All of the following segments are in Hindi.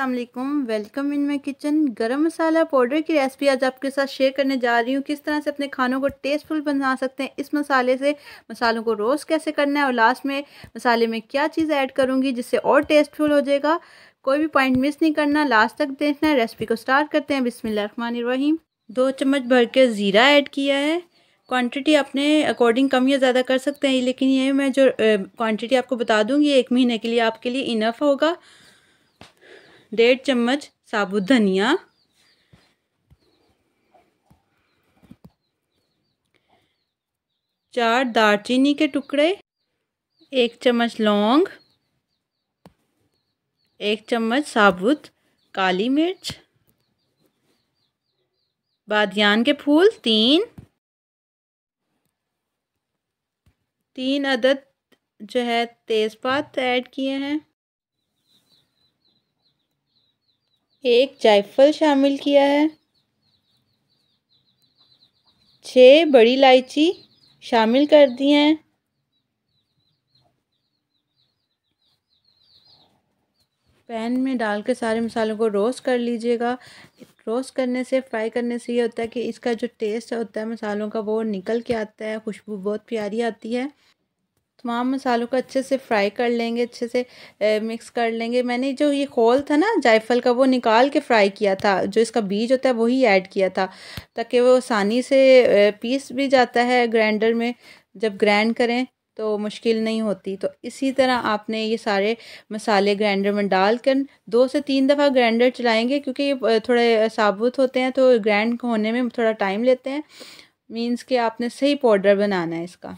Aslam welcome in my kitchen garam masala powder की रेसिपी आज आपके साथ शेयर करने जा रही हूँ किस तरह से अपने खानों को टेस्टफुल बना सकते हैं इस मसाले से मसालों को रोस्ट कैसे करना है और लास्ट में मसाले में क्या चीज़ ऐड करूँगी जिससे और टेस्टफुल हो जाएगा कोई भी पॉइंट मिस नहीं करना लास्ट तक देखना है रेसिपी को स्टार्ट करते हैं रहीम दो चम्मच भर के ज़ीरा ऐड किया है क्वांटिटी अपने अकॉर्डिंग कम या ज़्यादा कर सकते हैं लेकिन ये मैं जो क्वांटिटी आपको बता दूँगी एक महीने के लिए आपके लिए इनफ होगा डेढ़ चम्मच साबुत धनिया चार दालचीनी के टुकड़े एक चम्मच लौंग एक चम्मच साबुत काली मिर्च बादियान के फूल तीन तीन अदद जो है तेज़पात ऐड किए हैं एक जायफल शामिल किया है छः बड़ी इलायची शामिल कर दी हैं पैन में डाल के सारे मसालों को रोस्ट कर लीजिएगा रोस्ट करने से फ्राई करने से ये होता है कि इसका जो टेस्ट होता है मसालों का वो निकल के आता है खुशबू बहुत प्यारी आती है तमाम मसालों को अच्छे से फ्राई कर लेंगे अच्छे से ए, मिक्स कर लेंगे मैंने जो ये खोल था ना जायफल का वो निकाल के फ्राई किया था जो इसका बीज होता है वही ऐड किया था ताकि वो आसानी से पीस भी जाता है ग्राइंडर में जब ग्राइंड करें तो मुश्किल नहीं होती तो इसी तरह आपने ये सारे मसाले ग्राइंडर में डाल कर दो से तीन दफ़ा ग्राइंडर चलाएंगे क्योंकि ये थोड़े साबुत होते हैं तो ग्राइंड होने में थोड़ा टाइम लेते हैं मीन्स कि आपने सही पाउडर बनाना है इसका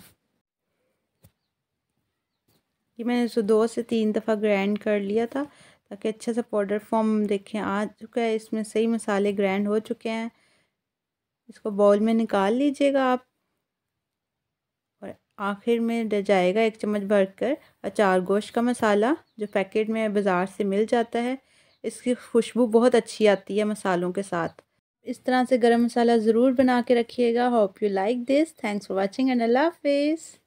कि मैंने इसको दो से तीन दफ़ा ग्राइंड कर लिया था ताकि अच्छे से पाउडर फॉर्म देखें आ चुका है इसमें सही मसाले ग्राइंड हो चुके हैं इसको बाउल में निकाल लीजिएगा आप और आखिर में डर जाएगा एक चम्मच भर कर अचार गोश्त का मसाला जो पैकेट में बाज़ार से मिल जाता है इसकी खुशबू बहुत अच्छी आती है मसालों के साथ इस तरह से गरम मसाला ज़रूर बना के रखिएगा hope you like this thanks for watching and अल्लाह हाफिज़